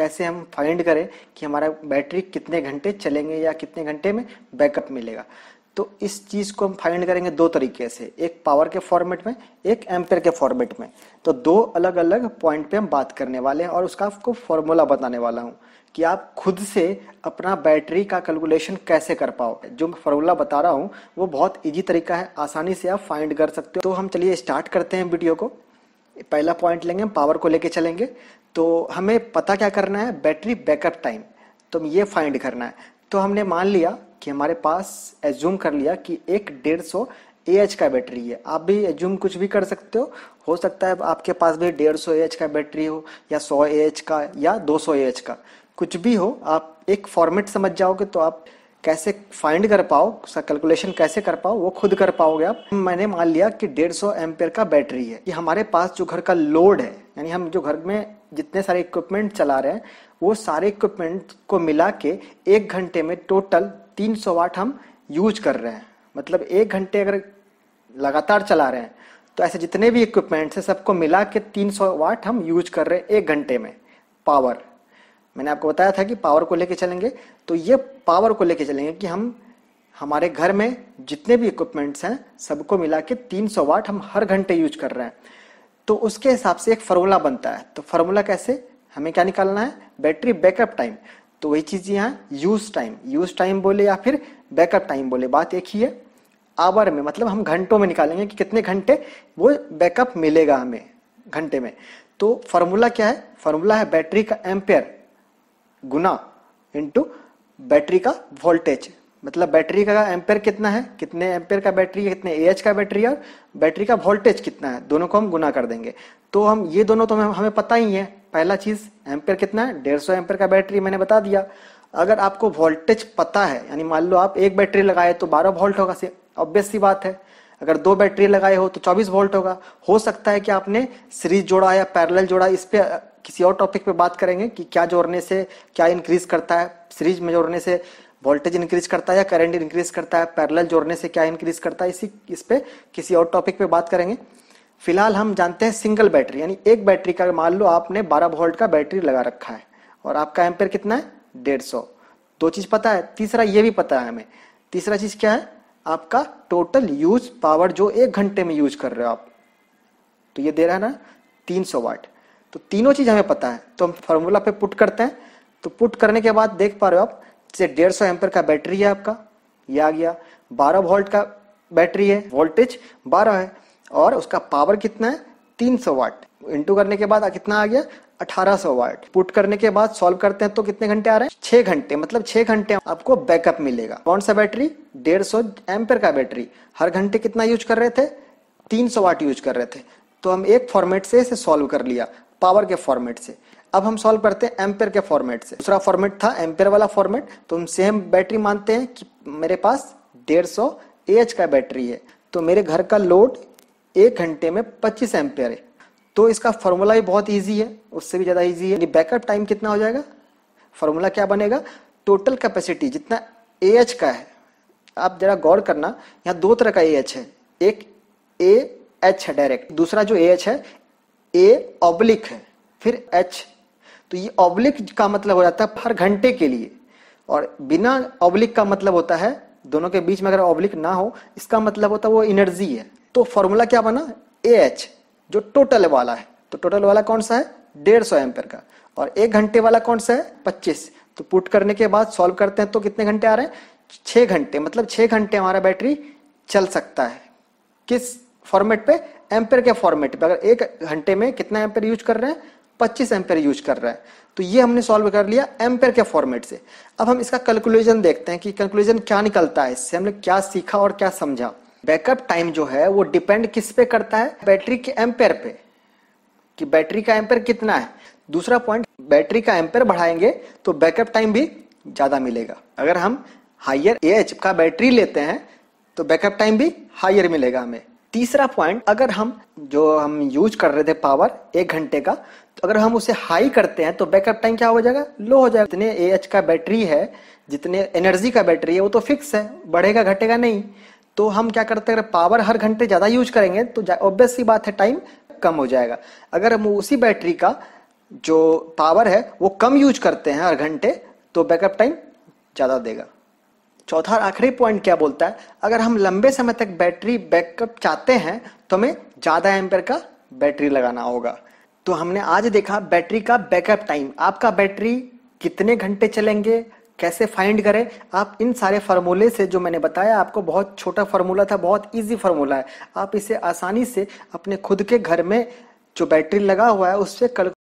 कैसे हम फाइंड करें कि हमारा बैटरी कितने घंटे चलेंगे या कितने घंटे में बैकअप मिलेगा तो इस चीज़ को हम फाइंड करेंगे दो तरीके से एक पावर के फॉर्मेट में एक एम्पेयर के फॉर्मेट में तो दो अलग अलग पॉइंट पे हम बात करने वाले हैं और उसका आपको फॉर्मूला बताने वाला हूँ कि आप खुद से अपना बैटरी का कैलकुलेशन कैसे कर पाओ जो मैं फॉर्मूला बता रहा हूँ वो बहुत ईजी तरीका है आसानी से आप फाइंड कर सकते हो तो हम चलिए स्टार्ट करते हैं वीडियो को पहला पॉइंट लेंगे हम पावर को लेके चलेंगे तो हमें पता क्या करना है बैटरी बैकअप टाइम तो ये फाइंड करना है तो हमने मान लिया कि हमारे पास एज्यूम कर लिया कि एक डेढ़ सौ ए एच का बैटरी है आप भी एज्यूम कुछ भी कर सकते हो हो सकता है आपके पास भी डेढ़ सौ ए एच का बैटरी हो या सौ ए एच का या दो सौ ए एच का कुछ भी हो आप एक फॉर्मेट समझ जाओगे तो आप कैसे फाइंड कर पाओ कैलकुलेशन कैसे कर पाओ वो खुद कर पाओगे आप मैंने मान लिया कि डेढ़ सौ एम्पेयर का बैटरी है ये हमारे पास जो घर का लोड है यानी हम जो घर में जितने सारे इक्विपमेंट चला रहे हैं वो सारे इक्विपमेंट को मिला के एक घंटे में टोटल 300 वाट हम यूज कर रहे हैं मतलब एक घंटे अगर लगातार चला रहे हैं तो ऐसे जितने भी इक्विपमेंट्स हैं सबको मिला के सौ वाट हम यूज कर रहे हैं एक घंटे में पावर मैंने आपको बताया था कि पावर को लेके चलेंगे तो ये पावर को लेके चलेंगे कि हम हमारे घर में जितने भी इक्विपमेंट्स हैं सबको मिला के सौ वाट हम हर घंटे यूज कर रहे हैं तो उसके हिसाब से एक फार्मूला बनता है तो फार्मूला कैसे हमें क्या निकालना है बैटरी बैकअप टाइम तो वही चीज़ यहाँ यूज टाइम यूज टाइम बोले या फिर बैकअप टाइम बोले बात एक ही है आवर में मतलब हम घंटों में निकालेंगे कि कितने घंटे वो बैकअप मिलेगा हमें घंटे में तो फार्मूला क्या है फार्मूला है बैटरी का एम्पेयर गुना इंटू बैटरी का वोल्टेज मतलब बैटरी का एम्पेयर कितना है कितने एम्पेयर का बैटरी है कितने एएच का बैटरी है और बैटरी का वोल्टेज कितना है दोनों को हम गुना कर देंगे तो हम ये दोनों तो हमें पता ही है पहला चीज़ एम्पेयर कितना है डेढ़ सौ एम्पेयर का बैटरी मैंने बता दिया अगर आपको वोल्टेज पता है यानी मान लो आप एक बैटरी लगाए तो बारह वोल्ट होगा से ऑब्वियस सी बात है अगर दो बैटरी लगाए हो तो चौबीस वोल्ट होगा हो सकता है कि आपने सीरीज जोड़ा या पैरेलल जोड़ा इस पे किसी और टॉपिक पे बात करेंगे कि क्या जोड़ने से क्या इंक्रीज करता है सीरीज में जोड़ने से वोल्टेज इंक्रीज करता है या करंट इंक्रीज करता है पैरेलल जोड़ने से क्या इंक्रीज करता है इसी इस पे किसी और टॉपिक पे बात करेंगे फिलहाल हम जानते हैं सिंगल बैटरी यानी एक बैटरी का मान लो आपने 12 वोल्ट का बैटरी लगा रखा है और आपका एम्पेयर कितना है डेढ़ सौ दो चीज़ पता है तीसरा ये भी पता है हमें तीसरा चीज़ क्या है आपका टोटल यूज पावर जो एक घंटे में यूज कर रहे हो आप तो ये दे रहा है ना सौ वाट तो तीनों चीज़ हमें पता है तो हम फार्मूला पे पुट करते हैं तो पुट करने के बाद देख पा रहे हो आप से डेढ़ सौ एम्पर का बैटरी है आपका ये आ गया बारह वोल्ट का बैटरी है वोल्टेज बारह है और उसका पावर कितना है तीन सौ वाट इंटू करने के बाद कितना आ गया अठारह सौ वाट पुट करने के बाद सॉल्व करते हैं तो कितने घंटे आ रहे हैं छह घंटे मतलब छह घंटे आपको बैकअप मिलेगा कौन सा बैटरी डेढ़ सौ एम्पेयर का बैटरी हर घंटे कितना यूज कर रहे थे तीन सौ वाट यूज कर रहे थे तो हम एक फॉर्मेट से इसे सॉल्व कर लिया पावर के फॉर्मेट से अब हम सॉल्व करते हैं एम्पेयर के फॉर्मेट से दूसरा फॉर्मेट था एम्पेयर वाला फॉर्मेट तो हम सेम बैटरी मानते हैं कि मेरे पास डेढ़ सौ एच का बैटरी है तो मेरे घर का लोड एक घंटे में पच्चीस एम्पेयर है तो इसका फॉर्मूला भी बहुत ईजी है उससे भी ज़्यादा ईजी है बैकअप टाइम कितना हो जाएगा फॉर्मूला क्या बनेगा टोटल कैपेसिटी जितना ए एच का है आप जरा गौर करना यहाँ दो तरह का ए एच है एक ए एच है डायरेक्ट दूसरा जो ए है ए ऑब्लिक है फिर एच तो ये ऑब्लिक का मतलब हो जाता है हर घंटे के लिए और बिना ऑब्लिक का मतलब होता है दोनों के बीच में अगर ऑब्लिक ना हो इसका मतलब होता है वो एनर्जी है तो फॉर्मूला क्या बना ए एच जो टोटल वाला है तो टोटल वाला कौन सा है डेढ़ सौ एम्पेयर का और एक घंटे वाला कौन सा है पच्चीस तो पुट करने के बाद सॉल्व करते हैं तो कितने घंटे आ रहे हैं छः घंटे मतलब छः घंटे हमारा बैटरी चल सकता है किस फॉर्मेट पे एम्पेयर के फॉर्मेट पे अगर एक घंटे में कितना एम्पेयर यूज कर रहे हैं 25 एम्पेयर यूज कर रहा है तो ये हमने सॉल्व कर लिया एम्पेयर के फॉर्मेट से अब हम इसका कैलकुलेशन देखते हैं कि कैलकुलेशन क्या निकलता है इससे हमने क्या सीखा और क्या समझा बैकअप टाइम जो है वो डिपेंड किस पे करता है बैटरी के एम्पेयर पे कि बैटरी का एम्पेयर कितना है दूसरा पॉइंट बैटरी का एम्पेयर बढ़ाएंगे तो बैकअप टाइम भी ज़्यादा मिलेगा अगर हम हायर एच का बैटरी लेते हैं तो बैकअप टाइम भी हायर मिलेगा हमें तीसरा पॉइंट अगर हम जो हम यूज कर रहे थे पावर एक घंटे का तो अगर हम उसे हाई करते हैं तो बैकअप टाइम क्या हो जाएगा लो हो जाएगा जितने ए एच का बैटरी है जितने एनर्जी का बैटरी है वो तो फिक्स है बढ़ेगा घटेगा नहीं तो हम क्या करते हैं अगर पावर हर घंटे ज़्यादा यूज करेंगे तो ऑब्वियस सी बात है टाइम कम हो जाएगा अगर हम उसी बैटरी का जो पावर है वो कम यूज करते हैं हर घंटे तो बैकअप टाइम ज़्यादा देगा चौथा और आखिरी पॉइंट क्या बोलता है अगर हम लंबे समय तक बैटरी बैकअप चाहते हैं तो हमें ज़्यादा एम्पेयर का बैटरी लगाना होगा तो हमने आज देखा बैटरी का बैकअप टाइम आपका बैटरी कितने घंटे चलेंगे कैसे फाइंड करें आप इन सारे फार्मूले से जो मैंने बताया आपको बहुत छोटा फार्मूला था बहुत इजी फार्मूला है आप इसे आसानी से अपने खुद के घर में जो बैटरी लगा हुआ है उससे कल